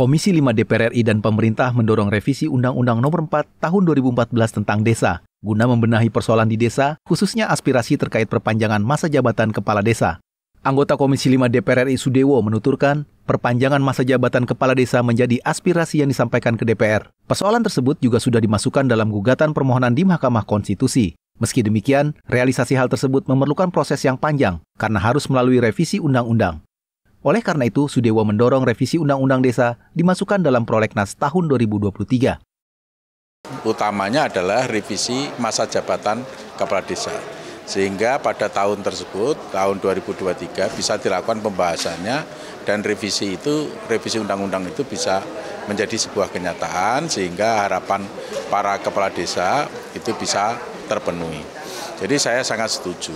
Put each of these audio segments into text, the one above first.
Komisi 5 DPR RI dan pemerintah mendorong revisi Undang-Undang Nomor 4 Tahun 2014 tentang Desa guna membenahi persoalan di desa, khususnya aspirasi terkait perpanjangan masa jabatan kepala desa. Anggota Komisi 5 DPR RI Sudewo menuturkan, perpanjangan masa jabatan kepala desa menjadi aspirasi yang disampaikan ke DPR. Persoalan tersebut juga sudah dimasukkan dalam gugatan permohonan di Mahkamah Konstitusi. Meski demikian, realisasi hal tersebut memerlukan proses yang panjang karena harus melalui revisi undang-undang. Oleh karena itu, Sudewo mendorong revisi Undang-Undang Desa dimasukkan dalam prolegnas tahun 2023. Utamanya adalah revisi masa jabatan kepala desa. Sehingga pada tahun tersebut, tahun 2023 bisa dilakukan pembahasannya dan revisi itu, revisi undang-undang itu bisa menjadi sebuah kenyataan sehingga harapan para kepala desa itu bisa terpenuhi. Jadi saya sangat setuju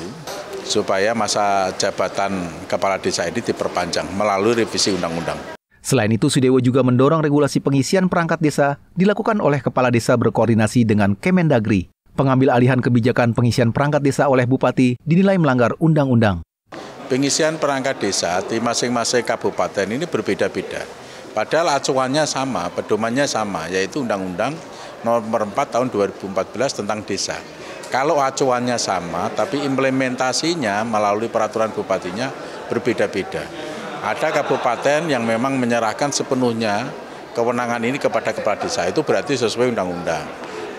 supaya masa jabatan kepala desa ini diperpanjang melalui revisi undang-undang. Selain itu, Sudewo juga mendorong regulasi pengisian perangkat desa dilakukan oleh kepala desa berkoordinasi dengan Kemendagri. Pengambil alihan kebijakan pengisian perangkat desa oleh Bupati dinilai melanggar undang-undang. Pengisian perangkat desa di masing-masing kabupaten ini berbeda-beda. Padahal acuannya sama, pedomannya sama, yaitu Undang-Undang Nomor 4 Tahun 2014 tentang Desa. Kalau acuannya sama, tapi implementasinya melalui peraturan bupatinya berbeda-beda. Ada kabupaten yang memang menyerahkan sepenuhnya kewenangan ini kepada kepala desa, itu berarti sesuai undang-undang.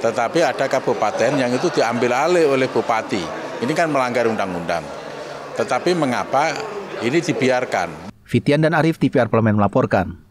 Tetapi ada kabupaten yang itu diambil alih oleh bupati. Ini kan melanggar undang-undang. Tetapi mengapa ini dibiarkan? Fitian dan Arif, TVR Parlemen melaporkan.